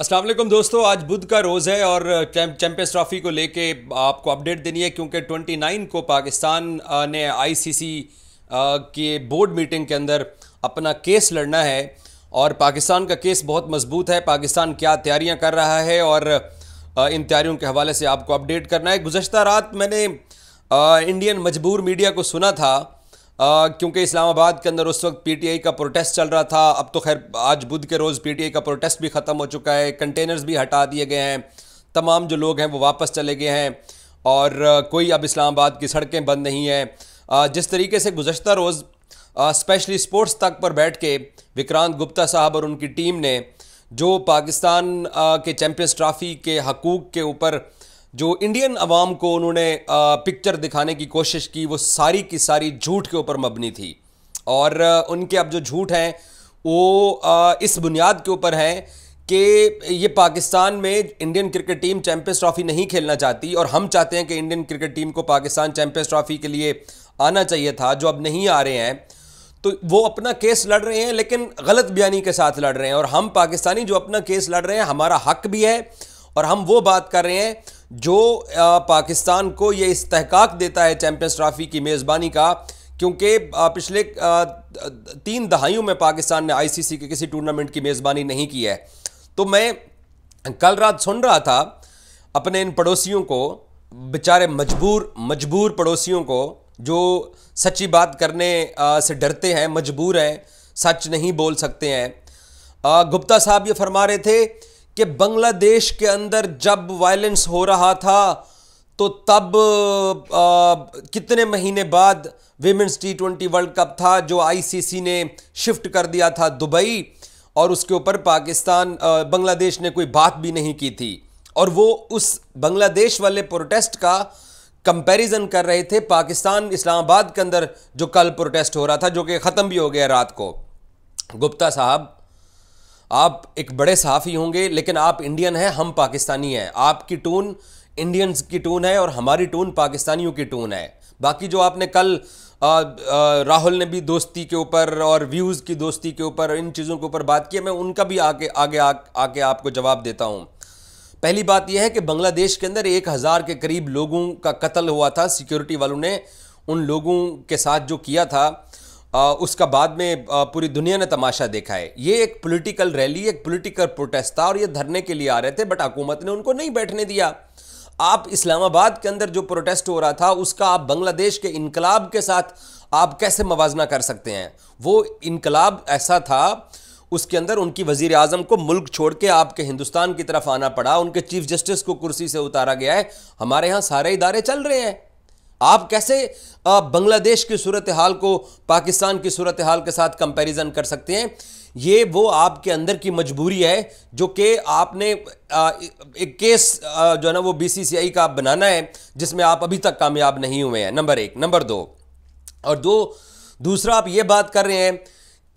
असलम दोस्तों आज बुध का रोज़ है और चैम्पियंस ट्रॉफी को लेके आपको अपडेट देनी है क्योंकि 29 को पाकिस्तान ने आईसीसी के बोर्ड मीटिंग के अंदर अपना केस लड़ना है और पाकिस्तान का केस बहुत मजबूत है पाकिस्तान क्या तैयारियां कर रहा है और इन तैयारियों के हवाले से आपको अपडेट करना है गुजशत रात मैंने इंडियन मजबूर मीडिया को सुना था क्योंकि इस्लामाबाद के अंदर उस वक्त पीटीआई का प्रोटेस्ट चल रहा था अब तो खैर आज बुध के रोज़ पीटीआई का प्रोटेस्ट भी ख़त्म हो चुका है कंटेनर्स भी हटा दिए गए हैं तमाम जो लोग हैं वो वापस चले गए हैं और कोई अब इस्लामाबाद की सड़कें बंद नहीं हैं जिस तरीके से गुजशत रोज़ स्पेशली स्पोर्ट्स तक पर बैठ के विक्रांत गुप्ता साहब और उनकी टीम ने जो पाकिस्तान के चैम्पियंस ट्राफी के हकूक़ के ऊपर जो इंडियन अवाम को उन्होंने पिक्चर दिखाने की कोशिश की वो सारी की सारी झूठ के ऊपर मबनी थी और उनके अब जो झूठ हैं वो इस बुनियाद के ऊपर हैं कि ये पाकिस्तान में Indian cricket team champions trophy नहीं खेलना चाहती और हम चाहते हैं कि इंडियन क्रिकेट टीम को पाकिस्तान चैम्पियंस ट्रॉफी के लिए आना चाहिए था जो अब नहीं आ रहे हैं तो वो अपना केस लड़ रहे हैं लेकिन गलत बयानी के साथ लड़ रहे हैं और हम पाकिस्तानी जो अपना केस लड़ रहे हैं हमारा हक भी है और हम वो बात कर रहे हैं जो पाकिस्तान को ये इस्तेहकाक देता है चैम्पियंस ट्रॉफी की मेज़बानी का क्योंकि पिछले तीन दहाइयों में पाकिस्तान ने आईसीसी के किसी टूर्नामेंट की मेज़बानी नहीं की है तो मैं कल रात सुन रहा था अपने इन पड़ोसियों को बेचारे मजबूर मजबूर पड़ोसियों को जो सच्ची बात करने से डरते हैं मजबूर हैं सच नहीं बोल सकते हैं गुप्ता साहब ये फरमा रहे थे कि बांग्लादेश के अंदर जब वायलेंस हो रहा था तो तब आ, कितने महीने बाद women's T twenty world cup था जो आईसीसी ने शिफ्ट कर दिया था दुबई और उसके ऊपर पाकिस्तान बांग्लादेश ने कोई बात भी नहीं की थी और वो उस बांग्लादेश वाले प्रोटेस्ट का कंपैरिजन कर रहे थे पाकिस्तान इस्लामाबाद के अंदर जो कल प्रोटेस्ट हो रहा था जो कि ख़त्म भी हो गया रात को गुप्ता साहब आप एक बड़े सहाफ़ी होंगे लेकिन आप इंडियन हैं हम पाकिस्तानी हैं आपकी टून इंडियंस की टून है और हमारी टून पाकिस्तानियों की टून है बाकी जो आपने कल राहुल ने भी दोस्ती के ऊपर और व्यूज़ की दोस्ती के ऊपर इन चीज़ों के ऊपर बात की है मैं उनका भी आके आगे आ, आके आपको जवाब देता हूँ पहली बात यह है कि बांग्लादेश के अंदर एक हज़ार के करीब लोगों का कत्ल हुआ था सिक्योरिटी वालों ने उन लोगों के साथ जो किया था उसका बाद में पूरी दुनिया ने तमाशा देखा है ये एक पॉलिटिकल रैली एक पॉलिटिकल प्रोटेस्ट था और ये धरने के लिए आ रहे थे बट हुकूमत ने उनको नहीं बैठने दिया आप इस्लामाबाद के अंदर जो प्रोटेस्ट हो रहा था उसका आप बांग्लादेश के इनकलाब के साथ आप कैसे मवाजना कर सकते हैं वो इनकलाब ऐसा था उसके अंदर उनकी वजीर अजम को मुल्क छोड़ के आपके हिंदुस्तान की तरफ आना पड़ा उनके चीफ जस्टिस को कुर्सी से उतारा गया है हमारे यहाँ सारे इदारे चल रहे हैं आप कैसे बांग्लादेश की सूरत हाल को पाकिस्तान की सूरत हाल के साथ कंपैरिजन कर सकते हैं ये वो आपके अंदर की मजबूरी है जो कि आपने एक केस जो है ना वो बीसीसीआई का बनाना है जिसमें आप अभी तक कामयाब नहीं हुए हैं नंबर एक नंबर दो और दो दूसरा आप ये बात कर रहे हैं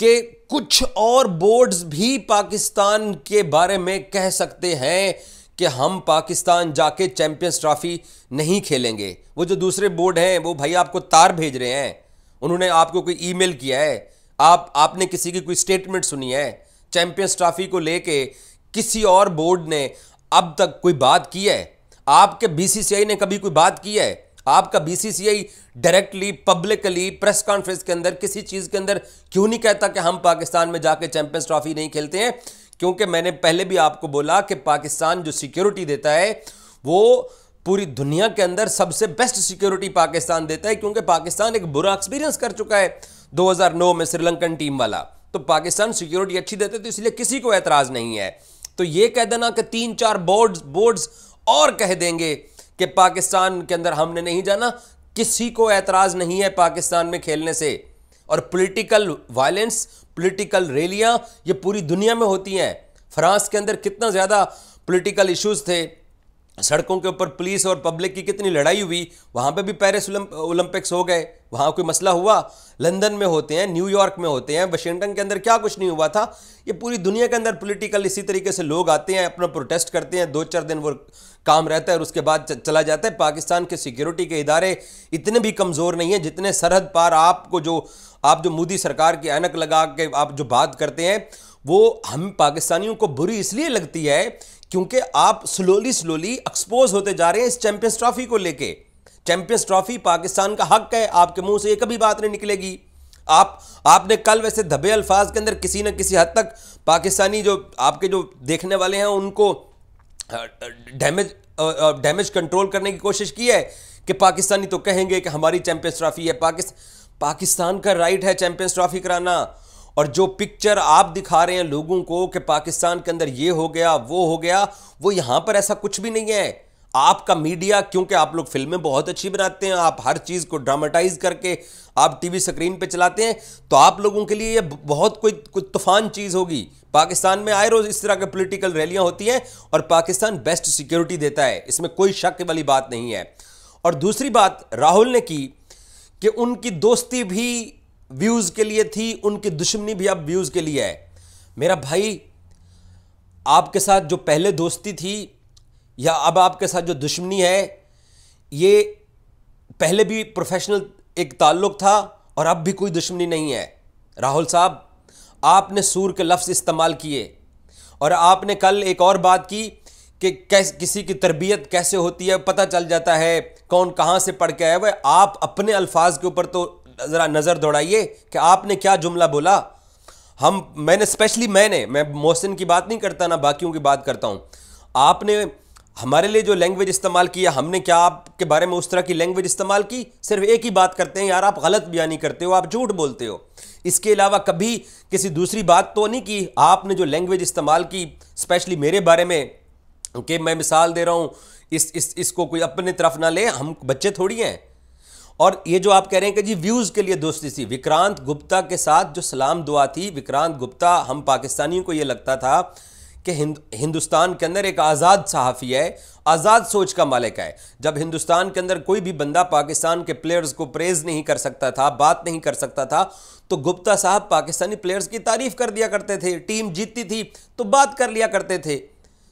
कि कुछ और बोर्ड्स भी पाकिस्तान के बारे में कह सकते हैं कि हम पाकिस्तान जाके चैम्पियंस ट्रॉफी नहीं खेलेंगे वो जो दूसरे बोर्ड हैं वो भाई आपको तार भेज रहे हैं उन्होंने आपको कोई ईमेल किया है आप आपने किसी की कोई स्टेटमेंट सुनी है चैम्पियंस ट्रॉफी को लेके किसी और बोर्ड ने अब तक कोई बात की है आपके बीसीसीआई ने कभी कोई बात की है आपका BCCI directly publicly press conference के अंदर किसी चीज़ के अंदर क्यों नहीं कहता कि हम पाकिस्तान में जाके चैंपियंस ट्रॉफी नहीं खेलते हैं क्योंकि मैंने पहले भी आपको बोला कि पाकिस्तान जो सिक्योरिटी देता है वो पूरी दुनिया के अंदर सबसे बेस्ट सिक्योरिटी पाकिस्तान देता है क्योंकि पाकिस्तान एक बुरा एक्सपीरियंस कर चुका है 2009 में श्रीलंकन टीम वाला तो पाकिस्तान सिक्योरिटी अच्छी देते तो इसलिए किसी को एतराज़ नहीं है तो ये कह देना कि तीन चार बोर्ड बोर्ड्स और कह देंगे कि पाकिस्तान के अंदर हमने नहीं जाना किसी को एतराज़ नहीं है पाकिस्तान में खेलने से और पोलिटिकल वायलेंस पॉलिटिकल रैलियाँ ये पूरी दुनिया में होती हैं फ्रांस के अंदर कितना ज़्यादा पॉलिटिकल इश्यूज़ थे सड़कों के ऊपर पुलिस और पब्लिक की कितनी लड़ाई हुई वहाँ पे भी पेरिस ओलंपिक्स हो गए वहाँ कोई मसला हुआ लंदन में होते हैं न्यूयॉर्क में होते हैं वाशिंगटन के अंदर क्या कुछ नहीं हुआ था ये पूरी दुनिया के अंदर पॉलिटिकल इसी तरीके से लोग आते हैं अपना प्रोटेस्ट करते हैं दो चार दिन वो काम रहता है और उसके बाद चला जाता है पाकिस्तान के सिक्योरिटी के इदारे इतने भी कमज़ोर नहीं हैं जितने सरहद पार आपको जो आप जो मोदी सरकार की ऐनक लगा के आप जो बात करते हैं वो हम पाकिस्तानियों को बुरी इसलिए लगती है क्योंकि आप स्लोली स्लोली एक्सपोज होते जा रहे हैं इस चैंपियंस ट्रॉफी को लेके चैंपियंस ट्रॉफी पाकिस्तान का हक है आपके मुंह से ये कभी बात नहीं निकलेगी आप आपने कल वैसे धबे अल्फाज के अंदर किसी न किसी हद तक पाकिस्तानी जो आपके जो देखने वाले हैं उनको डैमेज डैमेज कंट्रोल करने की कोशिश की है कि पाकिस्तानी तो कहेंगे कि हमारी चैंपियंस ट्रॉफी है पाकिस् पाकिस्तान का राइट है चैंपियंस ट्रॉफी कराना और जो पिक्चर आप दिखा रहे हैं लोगों को कि पाकिस्तान के अंदर ये हो गया वो हो गया वो यहाँ पर ऐसा कुछ भी नहीं है आपका मीडिया क्योंकि आप लोग फिल्में बहुत अच्छी बनाते हैं आप हर चीज़ को ड्रामाटाइज करके आप टीवी स्क्रीन पे चलाते हैं तो आप लोगों के लिए ये बहुत कोई कुछ तूफान चीज़ होगी पाकिस्तान में आए रोज़ इस तरह के पॉलिटिकल रैलियां होती हैं और पाकिस्तान बेस्ट सिक्योरिटी देता है इसमें कोई शक वाली बात नहीं है और दूसरी बात राहुल ने की कि उनकी दोस्ती भी व्यूज़ के लिए थी उनकी दुश्मनी भी अब व्यूज़ के लिए है मेरा भाई आपके साथ जो पहले दोस्ती थी या अब आपके साथ जो दुश्मनी है ये पहले भी प्रोफेशनल एक ताल्लुक था और अब भी कोई दुश्मनी नहीं है राहुल साहब आपने सूर के लफ्ज़ इस्तेमाल किए और आपने कल एक और बात की कि कैस किसी की तरबियत कैसे होती है पता चल जाता है कौन कहाँ से पढ़ के आया वह आप अपने अल्फाज के ऊपर तो ज़रा नज़र दौड़ाइए कि आपने क्या जुमला बोला हम मैंने स्पेशली मैंने मैं मोहसिन की बात नहीं करता ना बाकियों की बात करता हूँ आपने हमारे लिए जो लैंग्वेज इस्तेमाल है हमने क्या आपके बारे में उस तरह की लैंग्वेज इस्तेमाल की सिर्फ एक ही बात करते हैं यार आप गलत बयानी करते हो आप झूठ बोलते हो इसके अलावा कभी किसी दूसरी बात तो नहीं की आपने जो लैंग्वेज इस्तेमाल की स्पेशली मेरे बारे में कि मैं मिसाल दे रहा हूँ इस इस इसको कोई अपने तरफ ना ले हम बच्चे थोड़ी हैं और ये जो आप कह रहे हैं कि जी व्यूज़ के लिए दोस्ती थी विक्रांत गुप्ता के साथ जो सलाम दुआ थी विक्रांत गुप्ता हम पाकिस्तानियों को ये लगता था कि हिंद, हिंदुस्तान के अंदर एक आज़ाद सहाफ़ी है आज़ाद सोच का मालिक है जब हिंदुस्तान के अंदर कोई भी बंदा पाकिस्तान के प्लेयर्स को प्रेज़ नहीं कर सकता था बात नहीं कर सकता था तो गुप्ता साहब पाकिस्तानी प्लेयर्स की तारीफ़ कर दिया करते थे टीम जीतती थी तो बात कर लिया करते थे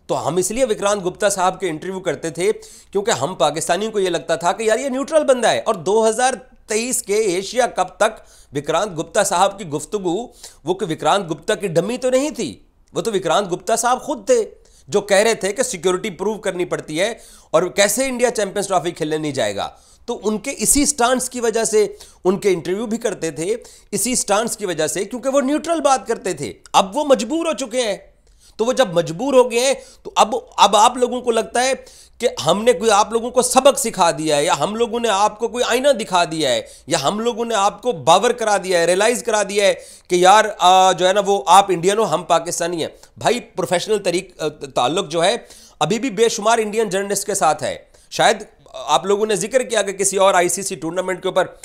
तो हम इसलिए विक्रांत गुप्ता साहब के इंटरव्यू करते थे क्योंकि हम पाकिस्तानियों को यह लगता था कि यार ये न्यूट्रल बंदा है और 2023 के एशिया कप तक विक्रांत गुप्ता साहब की गुफ्तु वो कि विक्रांत गुप्ता की डमी तो नहीं थी वो तो विक्रांत गुप्ता साहब खुद थे जो कह रहे थे कि सिक्योरिटी प्रूव करनी पड़ती है और कैसे इंडिया चैंपियंस ट्रॉफी खेलने नहीं जाएगा तो उनके इसी स्टांस की वजह से उनके इंटरव्यू भी करते थे इसी स्टांस की वजह से क्योंकि वो न्यूट्रल बात करते थे अब वो मजबूर हो चुके हैं तो वो जब मजबूर हो गए हैं तो अब अब आप लोगों को लगता है कि हमने कोई आप लोगों को सबक सिखा दिया है या हम लोगों ने आपको कोई आईना दिखा दिया है या हम लोगों ने आपको बावर करा दिया है रियलाइज़ करा दिया है कि यार आ, जो है ना वो आप इंडियन हो हम पाकिस्तानी हैं भाई प्रोफेशनल तरीक ताल्लुक जो है अभी भी बेशुमार इंडियन जर्नलिस्ट के साथ है शायद आप लोगों ने जिक्र किया कि किसी और आईसीसी टूर्नामेंट के ऊपर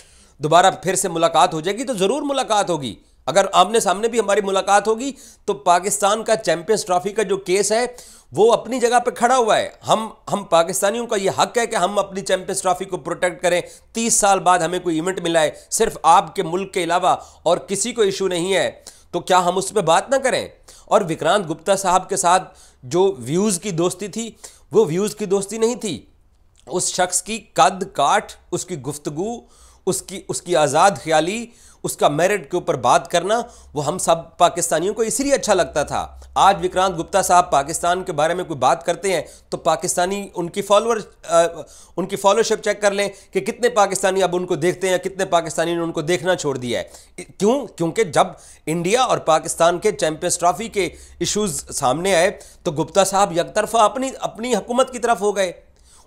दोबारा फिर से मुलाकात हो जाएगी तो ज़रूर मुलाकात होगी अगर आमने सामने भी हमारी मुलाकात होगी तो पाकिस्तान का चैंपियंस ट्रॉफी का जो केस है वो अपनी जगह पर खड़ा हुआ है हम हम पाकिस्तानियों का ये हक है कि हम अपनी चैंपियंस ट्रॉफी को प्रोटेक्ट करें तीस साल बाद हमें कोई इवेंट मिला है सिर्फ आपके मुल्क के अलावा और किसी को इशू नहीं है तो क्या हम उस पर बात ना करें और विक्रांत गुप्ता साहब के साथ जो व्यूज़ की दोस्ती थी वो व्यूज़ की दोस्ती नहीं थी उस शख्स की कद काठ उसकी गुफ्तगु उसकी उसकी आज़ाद ख्याली उसका मेरिट के ऊपर बात करना वो हम सब पाकिस्तानियों को इसलिए अच्छा लगता था आज विक्रांत गुप्ता साहब पाकिस्तान के बारे में कोई बात करते हैं तो पाकिस्तानी उनकी फॉलोअर उनकी फॉलोशिप चेक कर लें कि कितने पाकिस्तानी अब उनको देखते हैं कितने पाकिस्तानी ने उनको देखना छोड़ दिया है क्यों क्योंकि जब इंडिया और पाकिस्तान के चैम्पियंस ट्रॉफी के इशूज़ सामने आए तो गुप्ता साहब यकतरफा अपनी अपनी हुकूमत की तरफ हो गए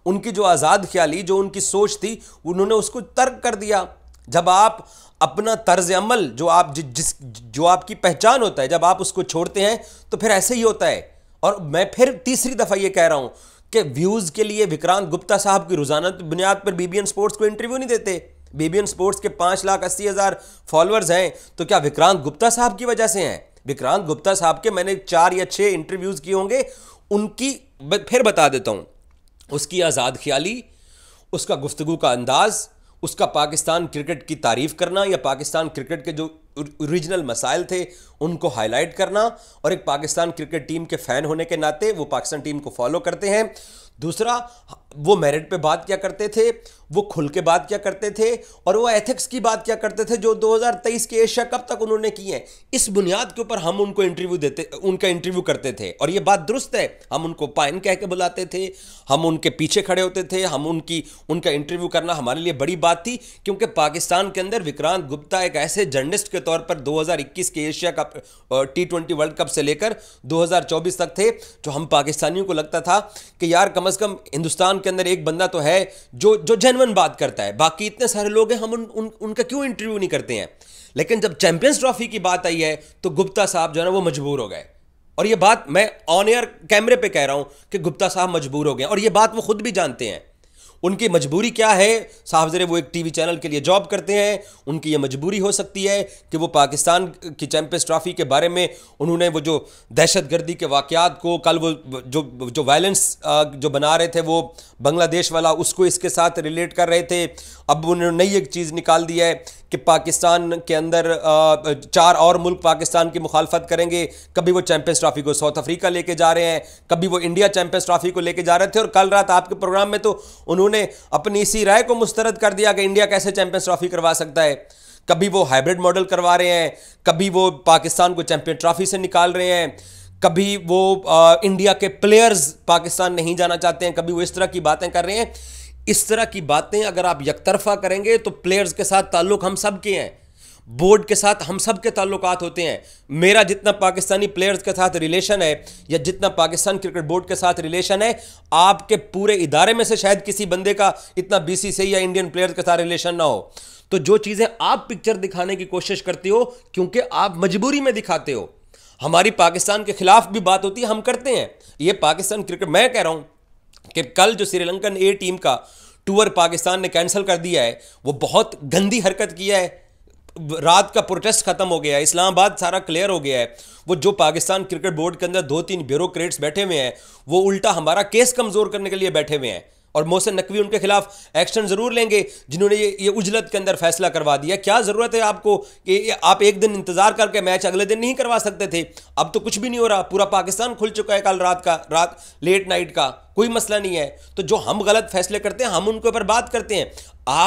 उनकी जो आज़ाद ख्याली जो उनकी सोच थी उन्होंने उसको तर्क कर दिया जब आप अपना तर्ज अमल जो आप जि, जिस जो आपकी पहचान होता है जब आप उसको छोड़ते हैं तो फिर ऐसे ही होता है और मैं फिर तीसरी दफ़ा ये कह रहा हूँ कि व्यूज़ के लिए विक्रांत गुप्ता साहब की रोज़ाना तो बुनियाद पर बीबीएन स्पोर्ट्स को इंटरव्यू नहीं देते बीबीएन स्पोर्ट्स के पाँच लाख अस्सी हज़ार फॉलोअर्स हैं तो क्या विक्रांत गुप्ता साहब की वजह से हैं विक्रांत गुप्ता साहब के मैंने चार या छः इंटरव्यूज़ किए होंगे उनकी फिर बता देता हूँ उसकी आज़ाद ख्याली उसका गुफ्तु का अंदाज़ उसका पाकिस्तान क्रिकेट की तारीफ़ करना या पाकिस्तान क्रिकेट के जो ओरिजिनल मसाइल थे उनको हाईलाइट करना और एक पाकिस्तान क्रिकेट टीम के फ़ैन होने के नाते वो पाकिस्तान टीम को फॉलो करते हैं दूसरा वो मेरिट पे बात क्या करते थे वो खुल के बात क्या करते थे और वो एथिक्स की बात क्या करते थे जो 2023 के एशिया कप तक उन्होंने की है इस बुनियाद के ऊपर हम उनको इंटरव्यू देते उनका इंटरव्यू करते थे और ये बात दुरुस्त है हम उनको पाइन कह के बुलाते थे हम उनके पीछे खड़े होते थे हम उनकी उनका इंटरव्यू करना हमारे लिए बड़ी बात थी क्योंकि पाकिस्तान के अंदर विक्रांत गुप्ता एक ऐसे जर्नलिस्ट के तौर पर दो के Asia cup T twenty world cup से लेकर दो तक थे जो हम पाकिस्तानियों को लगता था कि यार कम अज़ कम हिंदुस्तान के अंदर एक बंदा तो है जो जो जेनवन बात करता है बाकी इतने सारे लोग हैं हम उन, उन उनका क्यों इंटरव्यू नहीं करते हैं लेकिन जब चैंपियंस ट्रॉफी की बात आई है तो गुप्ता साहब जो है ना वो मजबूर हो गए और ये बात मैं ऑन एयर कैमरे पे कह रहा हूं कि गुप्ता साहब मजबूर हो गए और ये बात वो खुद भी जानते हैं उनकी मजबूरी क्या है साहबजर वो एक टीवी चैनल के लिए जॉब करते हैं उनकी ये मजबूरी हो सकती है कि वो पाकिस्तान की चैम्पियंस ट्रॉफी के बारे में उन्होंने वो जो दहशत गर्दी के वाक़ात को कल वो जो जो वायलेंस जो बना रहे थे वो बांग्लादेश वाला उसको इसके साथ रिलेट कर रहे थे अब उन्होंने नई एक चीज़ निकाल दी है कि पाकिस्तान के अंदर चार और मुल्क पाकिस्तान की मुखालफत करेंगे कभी वो चैम्पियंस ट्रॉफी को साउथ अफ्रीका लेके जा रहे हैं कभी वो इंडिया चैम्पियंस ट्रॉफी को लेके जा रहे थे और कल रात आपके प्रोग्राम में तो उन्होंने उन्होंने अपनी इसी राय को मुस्तरद कर दिया कि इंडिया कैसे चैंपियंस ट्रॉफी करवा सकता है कभी वो हाइब्रिड मॉडल करवा रहे हैं कभी वो पाकिस्तान को चैंपियन ट्रॉफी से निकाल रहे हैं कभी वो आ, इंडिया के प्लेयर्स पाकिस्तान नहीं जाना चाहते हैं कभी वो इस तरह की बातें कर रहे हैं इस तरह की बातें अगर आप यकतरफा करेंगे तो प्लेयर्स के साथ ताल्लुक हम सब के हैं बोर्ड के साथ हम सब के ताल्लुक होते हैं मेरा जितना पाकिस्तानी प्लेयर्स के साथ रिलेशन है या जितना पाकिस्तान क्रिकेट बोर्ड के साथ रिलेशन है आपके पूरे इदारे में से शायद किसी बंदे का इतना बीसीसीआई या इंडियन प्लेयर्स के साथ रिलेशन ना हो तो जो चीज़ें आप पिक्चर दिखाने की कोशिश करते हो क्योंकि आप मजबूरी में दिखाते हो हमारी पाकिस्तान के खिलाफ भी बात होती है हम करते हैं ये पाकिस्तान क्रिकेट मैं कह रहा हूँ कि कल जो श्रीलंकन ए टीम का टूर पाकिस्तान ने कैंसिल कर दिया है वो बहुत गंदी हरकत किया है रात का प्रोटेस्ट खत्म हो गया है इस्लामाबाद सारा क्लियर हो गया है वो जो पाकिस्तान क्रिकेट बोर्ड के अंदर दो तीन ब्यूरोक्रेट्स बैठे हुए हैं वो उल्टा हमारा केस कमज़ोर करने के लिए बैठे हुए हैं और मोहसिन नकवी उनके खिलाफ एक्शन ज़रूर लेंगे जिन्होंने ये ये उजलत के अंदर फैसला करवा दिया क्या ज़रूरत है आपको कि आप एक दिन इंतज़ार करके मैच अगले दिन नहीं करवा सकते थे अब तो कुछ भी नहीं हो रहा पूरा पाकिस्तान खुल चुका है कल रात का रात लेट नाइट का कोई मसला नहीं है तो जो हम गलत फैसले करते हैं हम उनके ऊपर बात करते हैं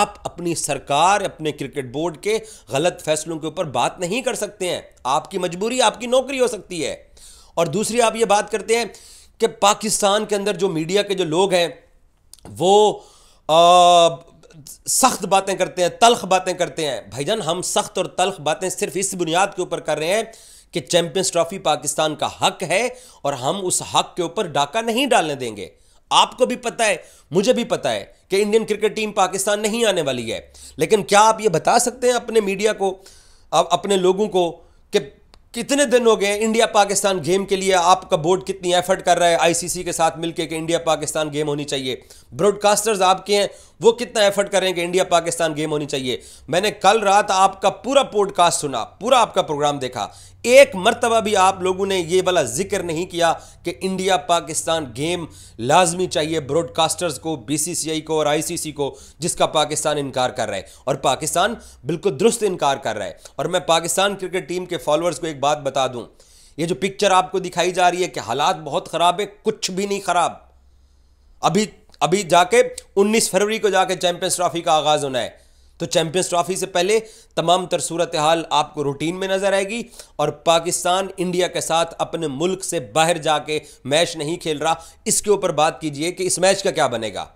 आप अपनी सरकार अपने क्रिकेट बोर्ड के गलत फैसलों के ऊपर बात नहीं कर सकते हैं आपकी मजबूरी आपकी नौकरी हो सकती है और दूसरी आप ये बात करते हैं कि पाकिस्तान के अंदर जो मीडिया के जो लोग हैं वो सख्त बातें करते हैं तलख बातें करते हैं भाईजान हम सख्त और तलख बातें सिर्फ इस बुनियाद के ऊपर कर रहे हैं कि चैंपियंस ट्रॉफी पाकिस्तान का हक है और हम उस हक के ऊपर डाका नहीं डालने देंगे आपको भी पता है मुझे भी पता है कि इंडियन क्रिकेट टीम पाकिस्तान नहीं आने वाली है लेकिन क्या आप ये बता सकते हैं अपने मीडिया को अपने लोगों को कि कितने दिन हो गए इंडिया पाकिस्तान गेम के लिए आपका बोर्ड कितनी एफर्ट कर रहा है आईसीसी के साथ मिलकर कि इंडिया पाकिस्तान गेम होनी चाहिए ब्रॉडकास्टर्स आपके हैं वो कितना एफर्ट करेंगे इंडिया पाकिस्तान गेम होनी चाहिए मैंने कल रात आपका पूरा पॉडकास्ट सुना पूरा आपका प्रोग्राम देखा एक मरतबा भी आप लोगों ने ये वाला जिक्र नहीं किया कि इंडिया पाकिस्तान गेम लाजमी चाहिए ब्रॉडकास्टर्स को बीसीसीआई को और आईसीसी को जिसका पाकिस्तान इनकार कर रहा है और पाकिस्तान बिल्कुल दुरुस्त इनकार कर रहा है और मैं पाकिस्तान क्रिकेट टीम के फॉलोअर्स को एक बात बता दूं ये जो पिक्चर आपको दिखाई जा रही है कि हालात बहुत ख़राब है कुछ भी नहीं ख़राब अभी अभी जाके 19 फरवरी को जाके चैंपियंस ट्रॉफी का आगाज होना है तो चैंपियंस ट्रॉफी से पहले तमाम तर सूरत हाल आपको रूटीन में नजर आएगी और पाकिस्तान इंडिया के साथ अपने मुल्क से बाहर जाके मैच नहीं खेल रहा इसके ऊपर बात कीजिए कि इस मैच का क्या बनेगा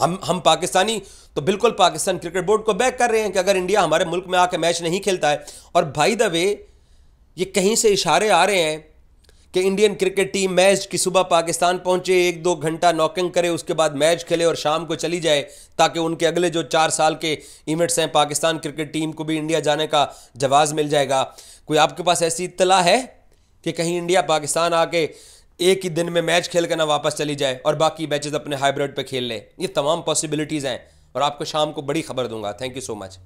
हम हम पाकिस्तानी तो बिल्कुल पाकिस्तान क्रिकेट बोर्ड को बैक कर रहे हैं कि अगर इंडिया हमारे मुल्क में आके मैच नहीं खेलता है और भाई वे ये कहीं से इशारे आ रहे हैं कि इंडियन क्रिकेट टीम मैच की सुबह पाकिस्तान पहुंचे एक दो घंटा नॉकिंग करे उसके बाद मैच खेले और शाम को चली जाए ताकि उनके अगले जो चार साल के इवेंट्स हैं पाकिस्तान क्रिकेट टीम को भी इंडिया जाने का जवाब मिल जाएगा कोई आपके पास ऐसी इतला है कि कहीं इंडिया पाकिस्तान आके एक ही दिन में मैच खेल कर ना वापस चली जाए और बाकी मैचेस अपने हाइब्रिड पे खेल ले ये तमाम पॉसिबिलिटीज़ हैं और आपको शाम को बड़ी खबर दूंगा थैंक यू सो मच